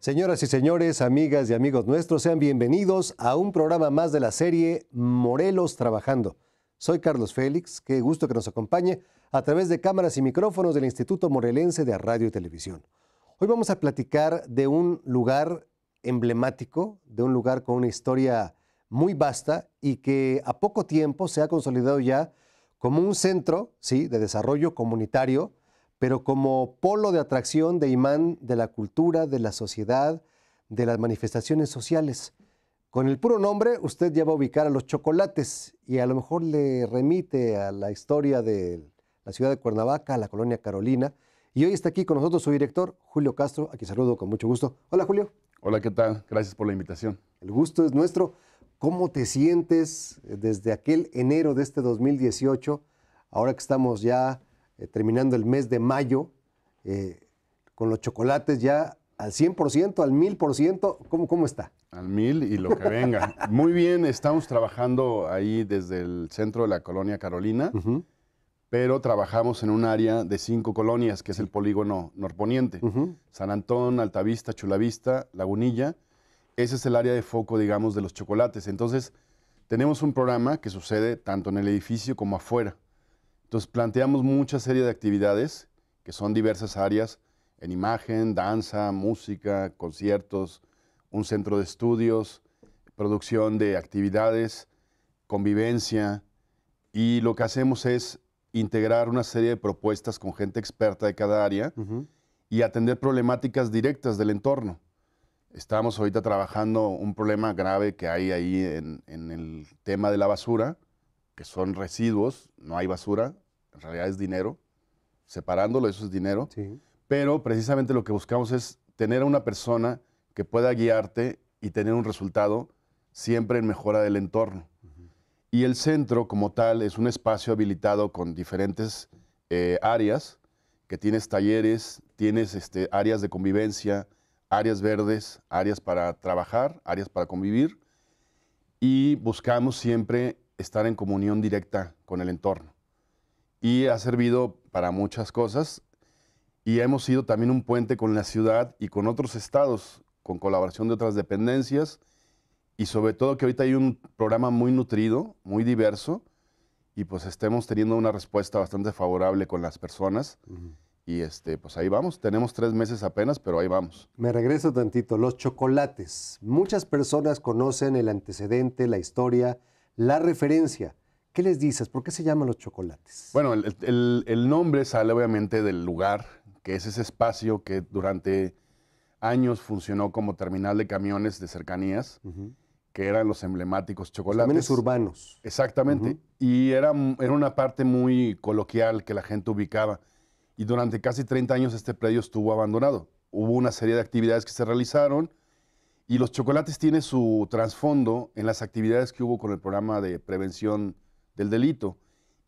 Señoras y señores, amigas y amigos nuestros, sean bienvenidos a un programa más de la serie Morelos Trabajando. Soy Carlos Félix, qué gusto que nos acompañe a través de cámaras y micrófonos del Instituto Morelense de Radio y Televisión. Hoy vamos a platicar de un lugar emblemático, de un lugar con una historia muy vasta y que a poco tiempo se ha consolidado ya como un centro ¿sí? de desarrollo comunitario pero como polo de atracción de imán de la cultura, de la sociedad, de las manifestaciones sociales. Con el puro nombre, usted ya va a ubicar a los chocolates y a lo mejor le remite a la historia de la ciudad de Cuernavaca, a la colonia Carolina. Y hoy está aquí con nosotros su director, Julio Castro, a quien saludo con mucho gusto. Hola, Julio. Hola, ¿qué tal? Gracias por la invitación. El gusto es nuestro. ¿Cómo te sientes desde aquel enero de este 2018, ahora que estamos ya eh, terminando el mes de mayo, eh, con los chocolates ya al 100%, al 1000%, ¿cómo, está? Al 1000 y lo que venga. Muy bien, estamos trabajando ahí desde el centro de la colonia Carolina, pero trabajamos en un área de cinco colonias, que es el polígono norponiente. San Antón, Altavista, Chulavista, Lagunilla. Ese es el área de foco, digamos, de los chocolates. Entonces, tenemos un programa que sucede tanto en el edificio como afuera. Entonces planteamos mucha serie de actividades que son diversas áreas, en imagen, danza, música, conciertos, un centro de estudios, producción de actividades, convivencia, y lo que hacemos es integrar una serie de propuestas con gente experta de cada área y atender problemáticas directas del entorno. Estamos ahorita trabajando un problema grave que hay ahí en el tema de la basura que son residuos, no hay basura, en realidad es dinero, separándolo, eso es dinero, pero precisamente lo que buscamos es tener a una persona que pueda guiarte y tener un resultado siempre en mejora del entorno. Y el centro como tal es un espacio habilitado con diferentes eh, áreas, que tienes talleres, tienes este, áreas de convivencia, áreas verdes, áreas para trabajar, áreas para convivir, y buscamos siempre estar en comunión directa con el entorno. Y ha servido para muchas cosas y hemos sido también un puente con la ciudad y con otros estados, con colaboración de otras dependencias y sobre todo que ahorita hay un programa muy nutrido, muy diverso y pues estemos teniendo una respuesta bastante favorable con las personas. Y este, pues ahí vamos, tenemos tres meses apenas, pero ahí vamos. Me regreso tantito, los chocolates. Muchas personas conocen el antecedente, la historia, la referencia. ¿Qué les dices? ¿Por qué se llaman los chocolates? Bueno, el, nombre sale obviamente del lugar, que es ese espacio que durante años funcionó como terminal de camiones de cercanías, que eran los emblemáticos chocolates. Camiones urbanos. Exactamente. Y era, era una parte muy coloquial que la gente ubicaba. Y durante casi 30 años este predio estuvo abandonado. Hubo una serie de actividades que se realizaron, y los chocolates tiene su trasfondo en las actividades que hubo con el programa de prevención del delito.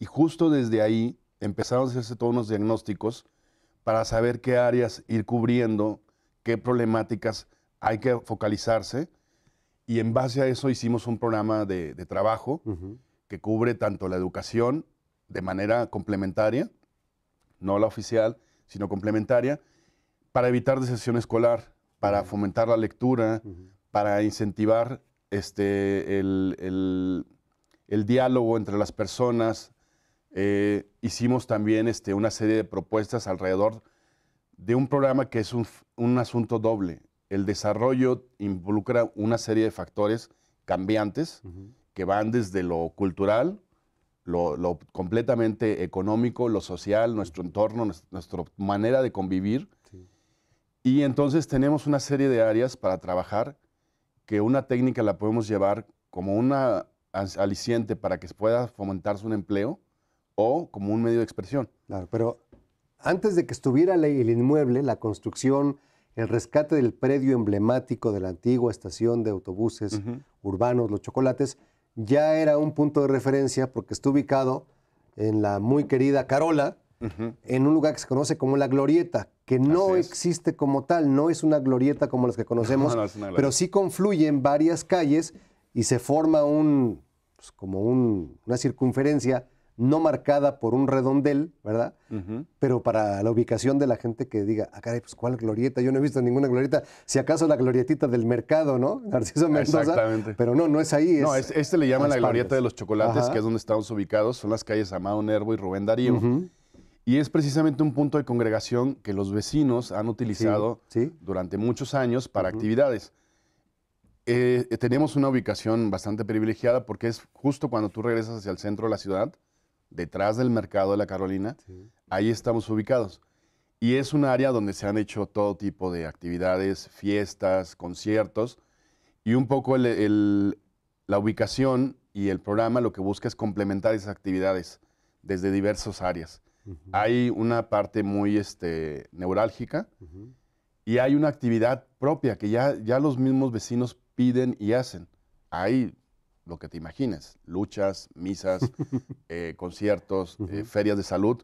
Y justo desde ahí empezaron a hacerse todos los diagnósticos para saber qué áreas ir cubriendo, qué problemáticas hay que focalizarse. Y en base a eso hicimos un programa de, trabajo que cubre tanto la educación de manera complementaria, no la oficial, sino complementaria, para evitar deserción escolar para fomentar la lectura, para incentivar este, el, diálogo entre las personas. Eh, hicimos también este, una serie de propuestas alrededor de un programa que es un, asunto doble. El desarrollo involucra una serie de factores cambiantes que van desde lo cultural, lo, completamente económico, lo social, nuestro entorno, nuestra manera de convivir, y entonces tenemos una serie de áreas para trabajar que una técnica la podemos llevar como una aliciente para que pueda fomentarse un empleo o como un medio de expresión. Claro, pero antes de que estuviera el inmueble, la construcción, el rescate del predio emblemático de la antigua estación de autobuses urbanos, Los Chocolates, ya era un punto de referencia porque está ubicado en la muy querida Carola, en un lugar que se conoce como la Glorieta, que no existe como tal, no es una glorieta como las que conocemos, pero sí confluyen varias calles y se forma un, pues, como una circunferencia no marcada por un redondel, ¿verdad? Pero para la ubicación de la gente que diga, ah, caray, pues cuál glorieta, yo no he visto ninguna glorieta, si acaso la glorietita del mercado, ¿no? Narciso Mendoza. Exactamente. Pero no, no es ahí. no, este le llaman la glorieta de los chocolates, que es donde estamos ubicados, son las calles Amado Nervo y Rubén Darío. Y es precisamente un punto de congregación que los vecinos han utilizado durante muchos años para actividades. Eh, tenemos una ubicación bastante privilegiada porque es justo cuando tú regresas hacia el centro de la ciudad, detrás del mercado de la Carolina, ahí estamos ubicados. Y es un área donde se han hecho todo tipo de actividades, fiestas, conciertos, y un poco la ubicación y el programa lo que busca es complementar esas actividades desde diversas áreas. Hay una parte muy este, neurálgica y hay una actividad propia que ya, ya los mismos vecinos piden y hacen. Hay lo que te imagines, luchas, misas, eh, conciertos, eh, ferias de salud.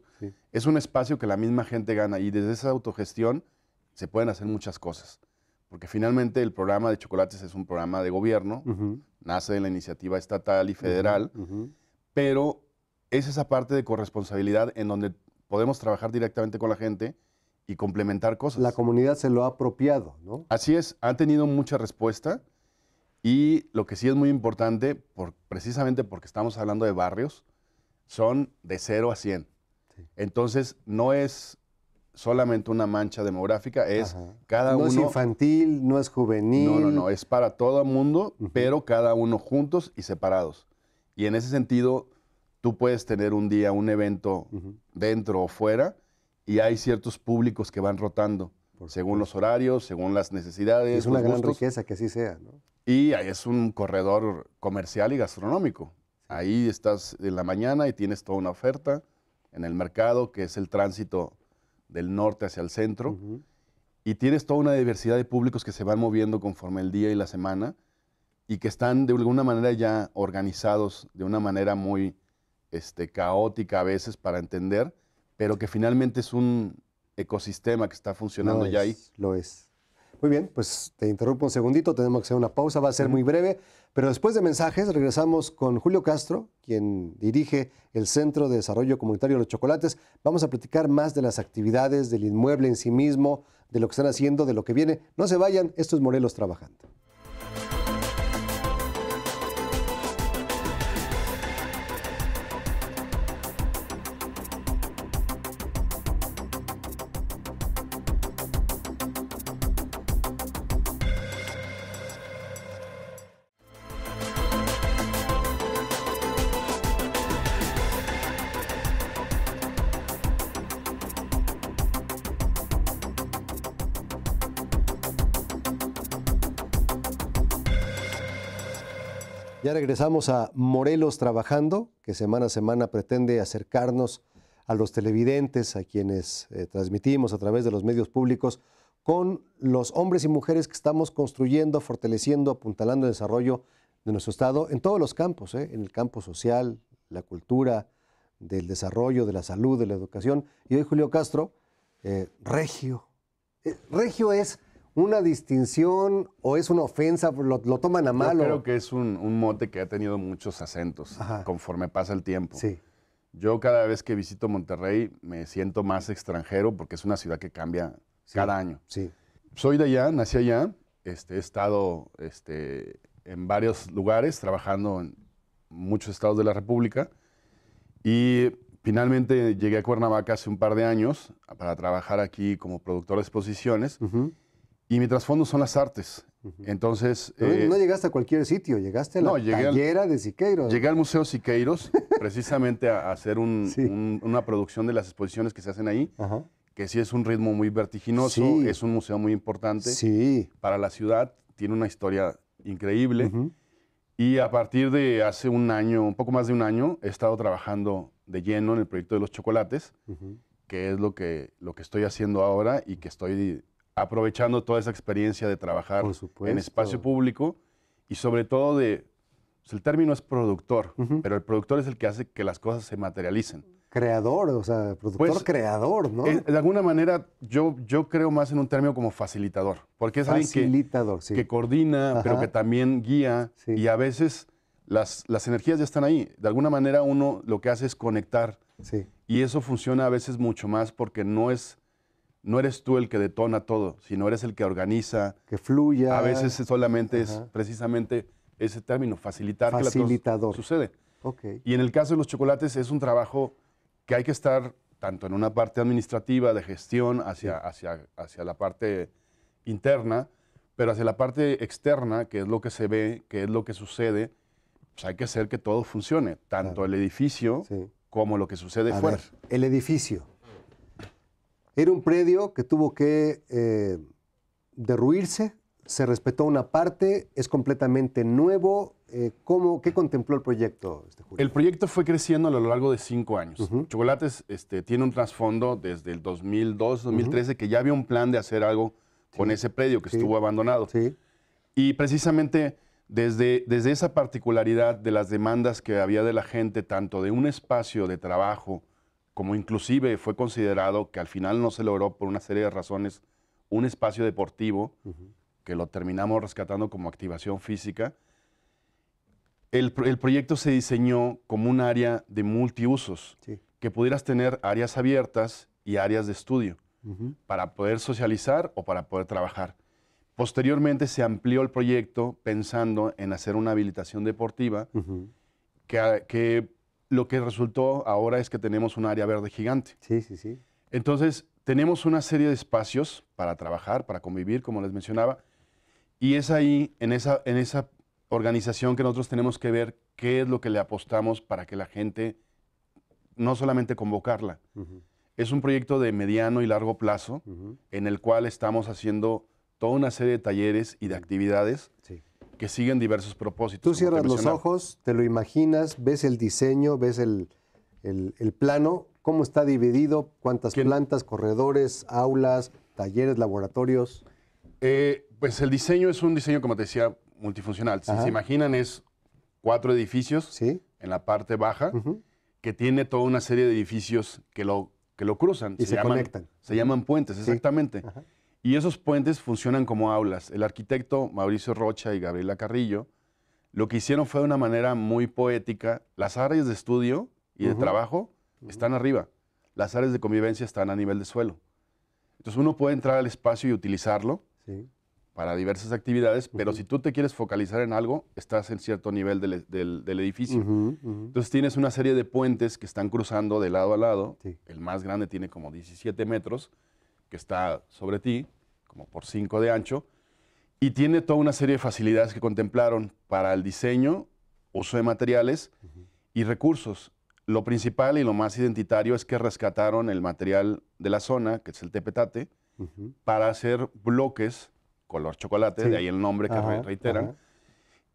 Es un espacio que la misma gente gana y desde esa autogestión se pueden hacer muchas cosas. Porque finalmente el programa de chocolates es un programa de gobierno, nace de la iniciativa estatal y federal, pero es esa parte de corresponsabilidad en donde podemos trabajar directamente con la gente y complementar cosas. La comunidad se lo ha apropiado, ¿no? Así es, han tenido mucha respuesta y lo que sí es muy importante, por, precisamente porque estamos hablando de barrios, son de 0 a 100. Entonces, no es solamente una mancha demográfica, es cada uno... No es infantil, no es juvenil. No, no, no, es para todo el mundo, pero cada uno juntos y separados. Y en ese sentido, tú puedes tener un día un evento dentro o fuera y hay ciertos públicos que van rotando según los horarios, según las necesidades. es una gran riqueza que así sea. Y es un corredor comercial y gastronómico. Ahí estás en la mañana y tienes toda una oferta en el mercado, que es el tránsito del norte hacia el centro. Y tienes toda una diversidad de públicos que se van moviendo conforme el día y la semana y que están de alguna manera ya organizados de una manera muy, este, caótica a veces para entender, pero que finalmente es un ecosistema que está funcionando ya ahí. Lo es. Muy bien, pues te interrumpo un segundito, tenemos que hacer una pausa, va a ser muy breve, pero después de mensajes regresamos con Julio Castro, quien dirige el Centro de Desarrollo Comunitario de los Chocolates. Vamos a platicar más de las actividades, del inmueble en sí mismo, de lo que están haciendo, de lo que viene. No se vayan, esto es Morelos Trabajando. Ya regresamos a Morelos Trabajando, que semana a semana pretende acercarnos a los televidentes, a quienes eh, transmitimos a través de los medios públicos, con los hombres y mujeres que estamos construyendo, fortaleciendo, apuntalando el desarrollo de nuestro Estado en todos los campos, eh, en el campo social, la cultura, del desarrollo, de la salud, de la educación. Y hoy Julio Castro, eh, Regio. regio es una distinción o es una ofensa? ¿Lo, toman a mal? Yo creo que es un, mote que ha tenido muchos acentos conforme pasa el tiempo. Sí. Yo cada vez que visito Monterrey me siento más extranjero porque es una ciudad que cambia cada año. Sí. Soy de allá, nací allá, este, he estado este, en varios lugares trabajando en muchos estados de la República y finalmente llegué a Cuernavaca hace un par de años para trabajar aquí como productor de exposiciones. Y mi trasfondo son las artes. Entonces. Eh, no, llegaste a cualquier sitio, llegaste a la no, de Siqueiros. Llegué al Museo Siqueiros precisamente a, hacer una producción de las exposiciones que se hacen ahí, que sí es un ritmo muy vertiginoso, es un museo muy importante para la ciudad, tiene una historia increíble. Y a partir de hace un año, un poco más de un año, he estado trabajando de lleno en el proyecto de los chocolates, que es lo que, lo que estoy haciendo ahora y que estoy aprovechando toda esa experiencia de trabajar en espacio público y sobre todo de, pues, el término es productor, pero el productor es el que hace que las cosas se materialicen. Creador, o sea, productor pues, creador, ¿no? Eh, de alguna manera yo, yo creo más en un término como facilitador, porque es alguien que, coordina, pero que también guía y a veces las, las energías ya están ahí. De alguna manera uno lo que hace es conectar y eso funciona a veces mucho más porque no es no eres tú el que detona todo, sino eres el que organiza. Que fluya. A veces solamente es precisamente ese término, facilitar Facilitador. sucede. Okay. Y en el caso de los chocolates es un trabajo que hay que estar tanto en una parte administrativa de gestión hacia, hacia, la parte interna, pero hacia la parte externa, que es lo que se ve, que es lo que sucede, pues hay que hacer que todo funcione, tanto el edificio como lo que sucede fuera. el edificio. Era un predio que tuvo que eh, derruirse, se respetó una parte, es completamente nuevo. Eh, ¿cómo, ¿Qué contempló el proyecto, este, El proyecto fue creciendo a lo largo de cinco años. Chocolates este, tiene un trasfondo desde el 2002, 2013, que ya había un plan de hacer algo con ese predio que estuvo abandonado. Sí. Y precisamente desde, desde esa particularidad de las demandas que había de la gente, tanto de un espacio de trabajo como inclusive fue considerado que al final no se logró por una serie de razones un espacio deportivo, que lo terminamos rescatando como activación física. El, proyecto se diseñó como un área de multiusos, que pudieras tener áreas abiertas y áreas de estudio para poder socializar o para poder trabajar. Posteriormente se amplió el proyecto pensando en hacer una habilitación deportiva que ah, lo que resultó ahora es que tenemos un área verde gigante. Sí, sí, sí. Entonces, tenemos una serie de espacios para trabajar, para convivir, como les mencionaba, y es ahí, en esa, en esa organización que nosotros tenemos que ver qué es lo que le apostamos para que la gente, no solamente convocarla, es un proyecto de mediano y largo plazo en el cual estamos haciendo toda una serie de talleres y de actividades que siguen diversos propósitos. Tú cierras los ojos, te lo imaginas, ves el diseño, ves el, plano, cómo está dividido, cuántas plantas, corredores, aulas, talleres, laboratorios. Eh, pues el diseño es un diseño, como te decía, multifuncional. Si se imaginan, es cuatro edificios en la parte baja, que tiene toda una serie de edificios que lo, que lo cruzan. Y se, conectan. Se llaman puentes, exactamente. Y esos puentes funcionan como aulas. El arquitecto Mauricio Rocha y Gabriela Carrillo lo que hicieron fue de una manera muy poética. Las áreas de estudio y de trabajo están arriba. Las áreas de convivencia están a nivel de suelo. Entonces uno puede entrar al espacio y utilizarlo para diversas actividades, pero si tú te quieres focalizar en algo, estás en cierto nivel del, edificio. Entonces tienes una serie de puentes que están cruzando de lado a lado. El más grande tiene como 17 metros que está sobre ti, como por 5 de ancho, y tiene toda una serie de facilidades que contemplaron para el diseño, uso de materiales y recursos. Lo principal y lo más identitario es que rescataron el material de la zona, que es el tepetate, para hacer bloques color chocolate, de ahí el nombre que reiteran,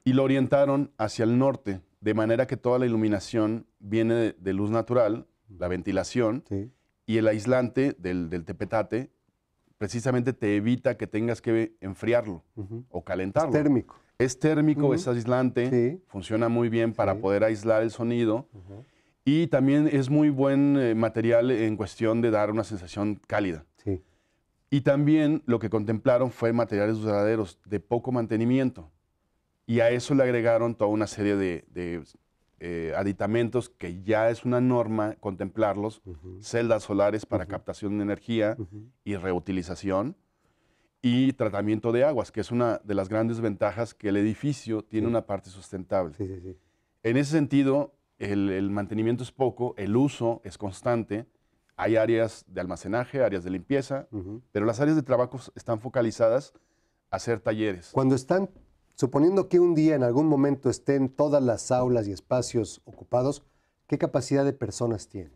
y lo orientaron hacia el norte, de manera que toda la iluminación viene de, luz natural, la ventilación, y el aislante del, tepetate precisamente te evita que tengas que enfriarlo o calentarlo. Es térmico. Es térmico, es aislante, funciona muy bien para poder aislar el sonido y también es muy buen eh, material en cuestión de dar una sensación cálida. Y también lo que contemplaron fue materiales duraderos de poco mantenimiento y a eso le agregaron toda una serie de eh, aditamentos que ya es una norma contemplarlos, celdas solares para captación de energía y reutilización y tratamiento de aguas, que es una de las grandes ventajas que el edificio tiene una parte sustentable. en ese sentido, el, mantenimiento es poco, el uso es constante, hay áreas de almacenaje, áreas de limpieza, pero las áreas de trabajo están focalizadas a hacer talleres. Cuando están Suponiendo que un día en algún momento estén todas las aulas y espacios ocupados, ¿qué capacidad de personas tiene?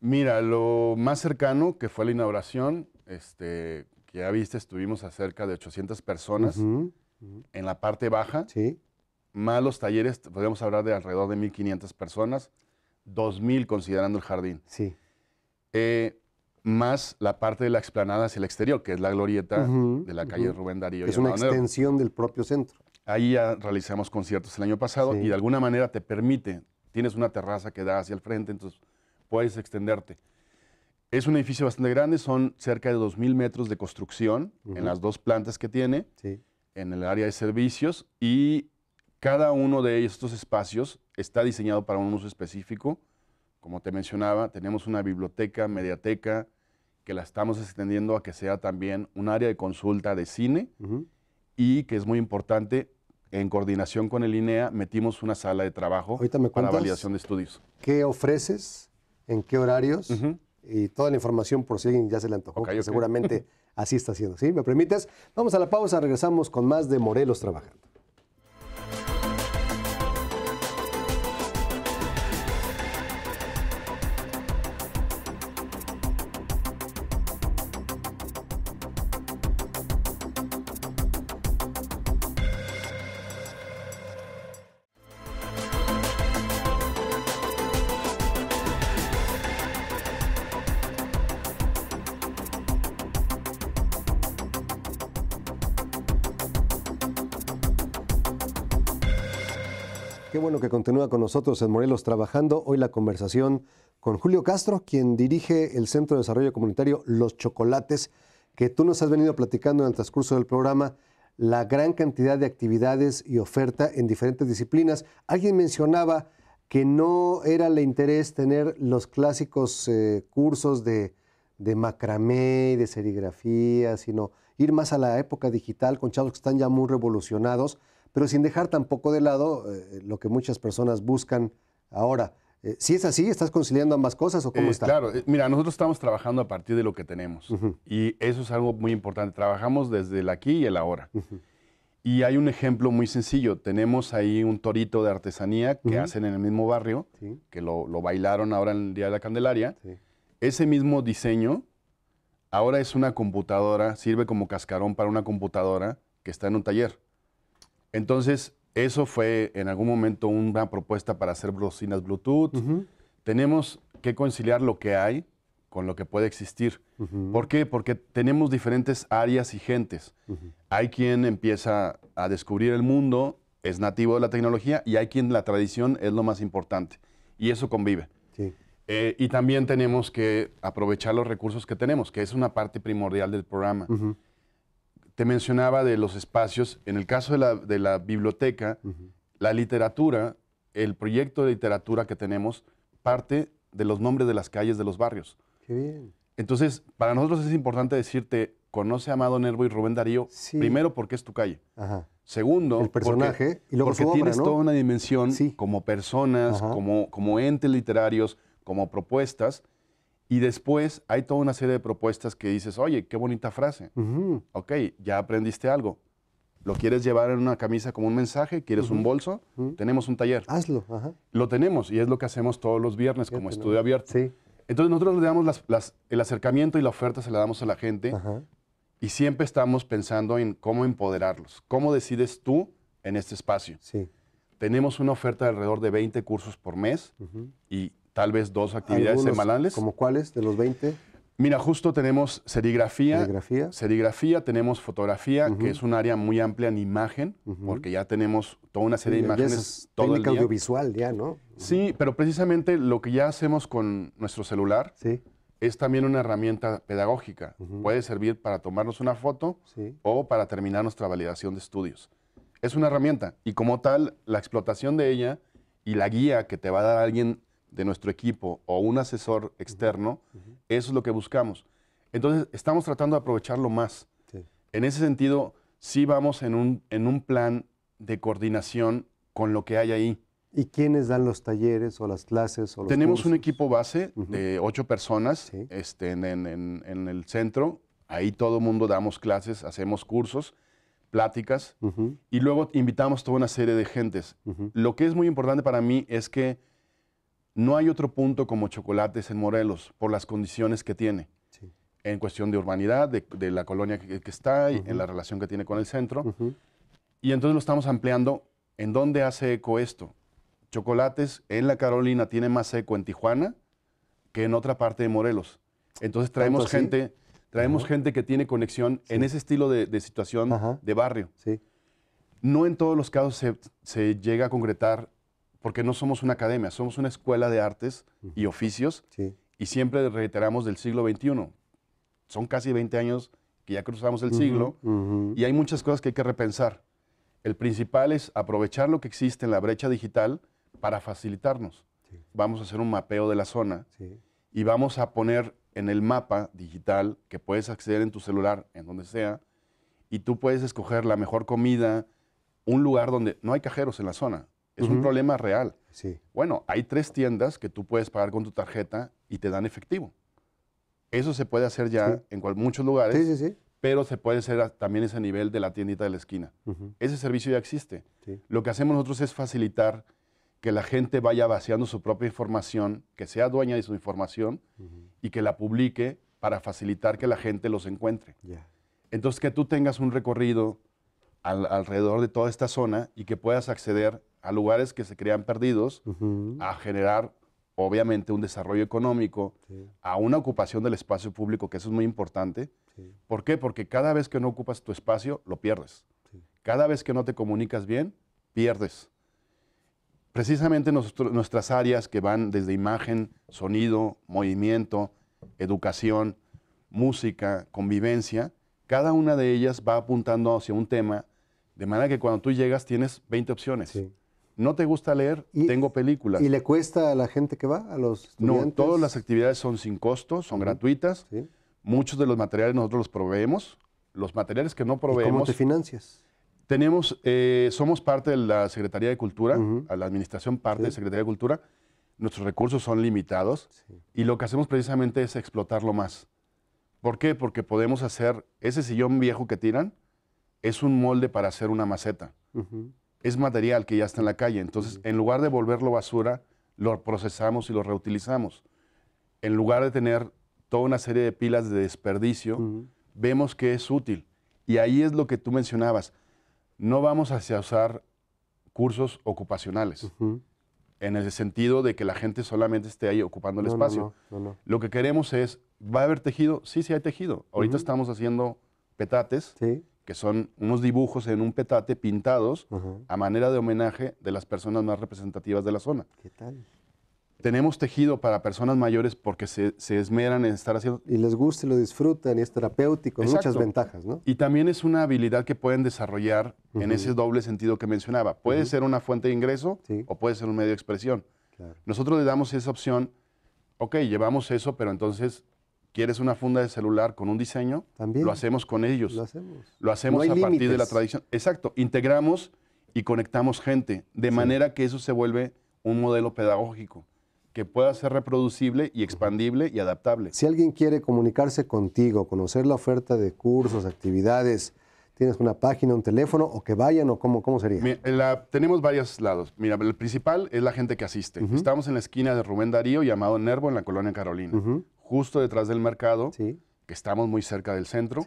Mira, lo más cercano que fue la inauguración, este, que ya viste, estuvimos a cerca de 800 personas en la parte baja. Más los talleres, podríamos hablar de alrededor de 1.500 personas, 2.000 considerando el jardín. Sí. Eh, más la parte de la explanada hacia el exterior, que es la glorieta de la calle Rubén Darío. Es una extensión del propio centro. Ahí ya realizamos conciertos el año pasado y de alguna manera te permite, tienes una terraza que da hacia el frente, entonces puedes extenderte. Es un edificio bastante grande, son cerca de 2.000 metros de construcción en las dos plantas que tiene, en el área de servicios y cada uno de estos espacios está diseñado para un uso específico. Como te mencionaba, tenemos una biblioteca, mediateca, que la estamos extendiendo a que sea también un área de consulta de cine y que es muy importante, en coordinación con el INEA metimos una sala de trabajo para para validación de estudios. ¿Qué ofreces? ¿En qué horarios? Y toda la información por si alguien ya se la antojó, seguramente así está haciendo. ¿Sí? ¿Me permites? Vamos a la pausa, regresamos con más de Morelos Trabajando. Qué bueno que continúa con nosotros en Morelos trabajando. Hoy la conversación con Julio Castro, quien dirige el Centro de Desarrollo Comunitario Los Chocolates, que tú nos has venido platicando en el transcurso del programa la gran cantidad de actividades y oferta en diferentes disciplinas. Alguien mencionaba que no era el interés tener los clásicos eh, cursos de, de macramé y de serigrafía, sino ir más a la época digital con chavos que están ya muy revolucionados pero sin dejar tampoco de lado eh, lo que muchas personas buscan ahora. Eh, si es así, ¿estás conciliando ambas cosas o cómo eh, está? Claro, mira, nosotros estamos trabajando a partir de lo que tenemos y eso es algo muy importante. Trabajamos desde el aquí y el ahora. Y hay un ejemplo muy sencillo. Tenemos ahí un torito de artesanía que hacen en el mismo barrio, que lo, bailaron ahora en el Día de la Candelaria. Ese mismo diseño ahora es una computadora, sirve como cascarón para una computadora que está en un taller. Entonces, eso fue en algún momento una propuesta para hacer bocinas Bluetooth. Tenemos que conciliar lo que hay con lo que puede existir. ¿Por qué? Porque tenemos diferentes áreas y gentes. Hay quien empieza a descubrir el mundo, es nativo de la tecnología, y hay quien la tradición es lo más importante. Y eso convive. Eh, y también tenemos que aprovechar los recursos que tenemos, que es una parte primordial del programa te mencionaba de los espacios. En el caso de la, biblioteca, la literatura, el proyecto de literatura que tenemos, parte de los nombres de las calles de los barrios. Qué bien. Entonces, para nosotros es importante decirte, conoce a Amado Nervo y Rubén Darío, primero porque es tu calle. Segundo, personaje porque, y tienes toda una dimensión como personas, como, como, entes literarios, como propuestas, y después hay toda una serie de propuestas que dices, oye, qué bonita frase. Ok, ya aprendiste algo. ¿Lo quieres llevar en una camisa como un mensaje? ¿Quieres un bolso? Tenemos un taller. Hazlo. Lo tenemos y es lo que hacemos todos los viernes como estudio abierto. Entonces nosotros le damos el acercamiento y la oferta se la damos a la gente y siempre estamos pensando en cómo empoderarlos. ¿Cómo decides tú en este espacio? Sí. Tenemos una oferta de alrededor de 20 cursos por mes y tal vez dos actividades semanales. ¿Como cuáles de los 20? Mira, justo tenemos serigrafía. Serigrafía. serigrafía tenemos fotografía, que es un área muy amplia en imagen, porque ya tenemos toda una serie de imágenes. todo técnica audiovisual ya, ¿no? Sí, pero precisamente lo que ya hacemos con nuestro celular es también una herramienta pedagógica. Puede servir para tomarnos una foto o para terminar nuestra validación de estudios. Es una herramienta y como tal, la explotación de ella y la guía que te va a dar alguien de nuestro equipo o un asesor externo, eso es lo que buscamos. Entonces, estamos tratando de aprovecharlo más. En ese sentido, sí vamos en un, en un plan de coordinación con lo que hay ahí. ¿Y quiénes dan los talleres o las clases? O Tenemos un equipo base de ocho personas este, en, el centro. Ahí todo el mundo damos clases, hacemos cursos, pláticas y luego invitamos toda una serie de gentes. Lo que es muy importante para mí es que no hay otro punto como Chocolates en Morelos por las condiciones que tiene. En cuestión de urbanidad, de, la colonia que, está, y en la relación que tiene con el centro. Y entonces lo estamos ampliando. ¿En dónde hace eco esto? Chocolates en la Carolina tiene más eco en Tijuana que en otra parte de Morelos. Entonces ah, traemos gente, traemos gente que tiene conexión en ese estilo de, situación de barrio. No en todos los casos se llega a concretar porque no somos una academia, somos una escuela de artes y oficios y siempre reiteramos del siglo XXI. Son casi 20 años que ya cruzamos el siglo y hay muchas cosas que hay que repensar. El principal es aprovechar lo que existe en la brecha digital para facilitarnos. Vamos a hacer un mapeo de la zona y vamos a poner en el mapa digital que puedes acceder en tu celular, en donde sea, y tú puedes escoger la mejor comida, un lugar donde no hay cajeros en la zona. Es un problema real. Sí. Bueno, hay tres tiendas que tú puedes pagar con tu tarjeta y te dan efectivo. Eso se puede hacer ya en muchos lugares, pero se puede hacer a, también ese nivel de la tiendita de la esquina. Ese servicio ya existe. Lo que hacemos nosotros es facilitar que la gente vaya vaciando su propia información, que sea dueña de su información y que la publique para facilitar que la gente los encuentre. Entonces, que tú tengas un recorrido alrededor de toda esta zona y que puedas acceder a lugares que se crean perdidos, a generar obviamente un desarrollo económico, a una ocupación del espacio público, que eso es muy importante. ¿Por qué? Porque cada vez que no ocupas tu espacio, lo pierdes. Cada vez que no te comunicas bien, pierdes. Precisamente nuestras áreas que van desde imagen, sonido, movimiento, educación, música, convivencia, cada una de ellas va apuntando hacia un tema de manera que cuando tú llegas tienes 20 opciones. No te gusta leer, tengo películas. ¿Y le cuesta a la gente que va, a los estudiantes? No, todas las actividades son sin costo, son gratuitas. Muchos de los materiales nosotros los proveemos. Los materiales que no proveemos... ¿Y ¿Cómo te financias? Tenemos, eh, somos parte de la Secretaría de Cultura, a la administración parte de de Secretaría de Cultura. Nuestros recursos son limitados y lo que hacemos precisamente es explotarlo más. ¿Por qué? Porque podemos hacer ese sillón viejo que tiran, es un molde para hacer una maceta. Es material que ya está en la calle. Entonces, en lugar de volverlo basura, lo procesamos y lo reutilizamos. En lugar de tener toda una serie de pilas de desperdicio, vemos que es útil. Y ahí es lo que tú mencionabas. No vamos a usar cursos ocupacionales, en el sentido de que la gente solamente esté ahí ocupando el espacio. lo que queremos es, ¿va a haber tejido? Sí, sí hay tejido. Ahorita estamos haciendo petates. Sí que son unos dibujos en un petate pintados a manera de homenaje de las personas más representativas de la zona. ¿Qué tal? Tenemos tejido para personas mayores porque se, esmeran en estar haciendo... Y les gusta y lo disfrutan y es terapéutico, muchas ventajas, ¿no? Y también es una habilidad que pueden desarrollar en ese doble sentido que mencionaba. Puede ser una fuente de ingreso o puede ser un medio de expresión. Nosotros le damos esa opción, ok, llevamos eso, pero entonces ¿Quieres una funda de celular con un diseño? También. Lo hacemos con ellos. Lo hacemos. Lo hacemos a partir de la tradición. Exacto. Integramos y conectamos gente, de manera que eso se vuelve un modelo pedagógico que pueda ser reproducible y expandible y adaptable. Si alguien quiere comunicarse contigo, conocer la oferta de cursos, actividades, ¿tienes una página, un teléfono o que vayan o cómo, cómo sería? tenemos varios lados. Mira, el principal es la gente que asiste. Estamos en la esquina de Rubén Darío, llamado Nervo, en la colonia Carolina justo detrás del mercado, que estamos muy cerca del centro,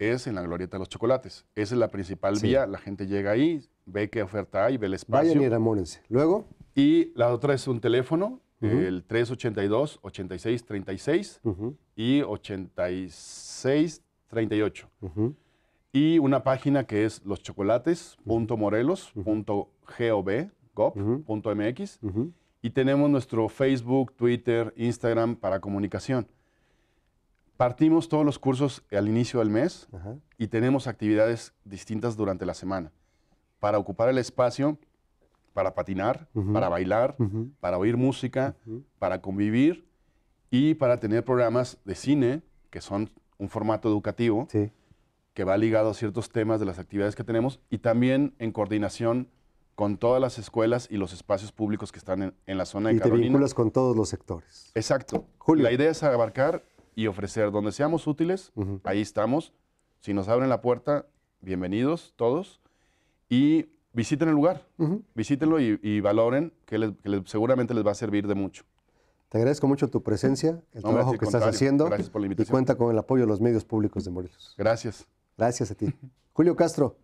es en la Glorieta de los Chocolates. Esa es la principal vía. La gente llega ahí, ve qué oferta hay, ve el espacio. Vayan y Luego. Y la otra es un teléfono, el 382-8636 y 8638. 38. Y una página que es loschocolates.morelos.gov.mx y tenemos nuestro Facebook, Twitter, Instagram para comunicación. Partimos todos los cursos al inicio del mes y tenemos actividades distintas durante la semana para ocupar el espacio, para patinar, para bailar, para oír música, para convivir y para tener programas de cine que son un formato educativo que va ligado a ciertos temas de las actividades que tenemos y también en coordinación con todas las escuelas y los espacios públicos que están en, la zona de y Y te vinculas con todos los sectores. Exacto. Julio. La idea es abarcar y ofrecer donde seamos útiles, ahí estamos. Si nos abren la puerta, bienvenidos todos. Y visiten el lugar, visítenlo y, valoren, que, seguramente les va a servir de mucho. Te agradezco mucho tu presencia, el trabajo que estás haciendo. Gracias por la invitación. Y cuenta con el apoyo de los medios públicos de Morelos. Gracias. Gracias a ti. Julio Castro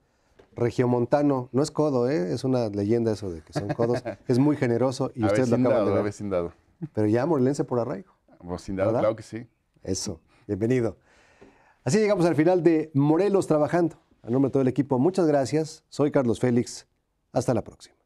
regiomontano, no es codo, ¿eh? es una leyenda eso de que son codos, es muy generoso y usted lo acaba de Pero ya morelense por arraigo. Sin claro que sí. Eso, bienvenido. Así llegamos al final de Morelos Trabajando. A nombre de todo el equipo, muchas gracias. Soy Carlos Félix. Hasta la próxima.